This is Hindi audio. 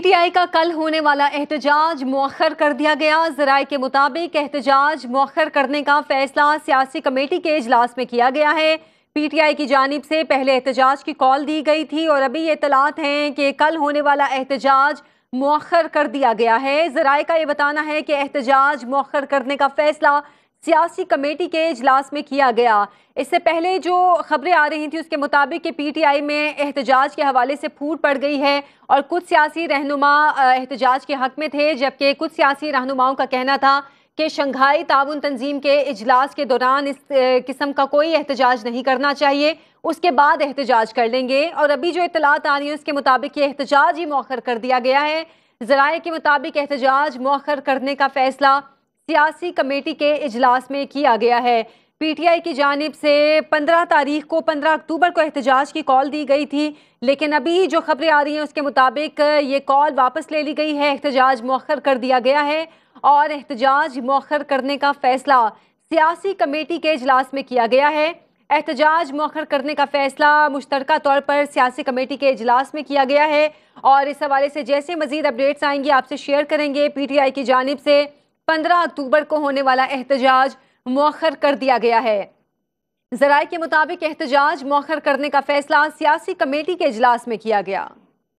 पीटीआई का कल होने वाला एहतजाज मौखर कर दिया गया जराये के मुताबिक एहतजाज मौखर करने का फैसला सियासी कमेटी के इजलास में किया गया है पीटीआई की जानब से पहले एहतजाज की कॉल दी गई थी और अभी ये तलात हैं कि कल होने वाला एहतजाज मौखर कर दिया गया है जराये का ये बताना है कि एहतजाज मौखर करने का फैसला सियासी कमेटी के इजलास में किया गया इससे पहले जो खबरें आ रही थी उसके मुताबिक कि पीटीआई में एहतजाज के हवाले से फूट पड़ गई है और कुछ सियासी रहनुमा एहतजाज के हक में थे जबकि कुछ सियासी रहनुमाओं का कहना था कि शंघाई ताउन तंजीम के इजलास के दौरान इस किस्म का कोई एहतजाज नहीं करना चाहिए उसके बाद एहतजाज कर लेंगे और अभी जो इतलात आ रही है उसके मुताबिक ये एहतजाज ही मौखर कर दिया गया है जराए के मुताबिक एहतजाज मौखर करने का फैसला सियासी कमेटी के इजलास में किया गया है पीटीआई की जानब से 15 तारीख को 15 अक्टूबर को एहतजाज की कॉल दी गई थी लेकिन अभी जो खबरें आ रही हैं उसके मुताबिक ये कॉल वापस ले ली गई है एहतजाज मौखर कर दिया गया है और एहतजाज मौखर करने का फैसला सियासी कमेटी के इजलास में किया गया है एहतजाज मौखर करने का फैसला मुश्तर तौर पर सियासी कमेटी के अजलास में किया गया है और इस हवाले से जैसे मजीद अपडेट्स आएंगी आपसे शेयर करेंगे आई की जानब से 15 अक्टूबर को होने वाला एहतजाज मौखर कर दिया गया है जराये के मुताबिक एहतजाज मौखर करने का फैसला सियासी कमेटी के इजलास में किया गया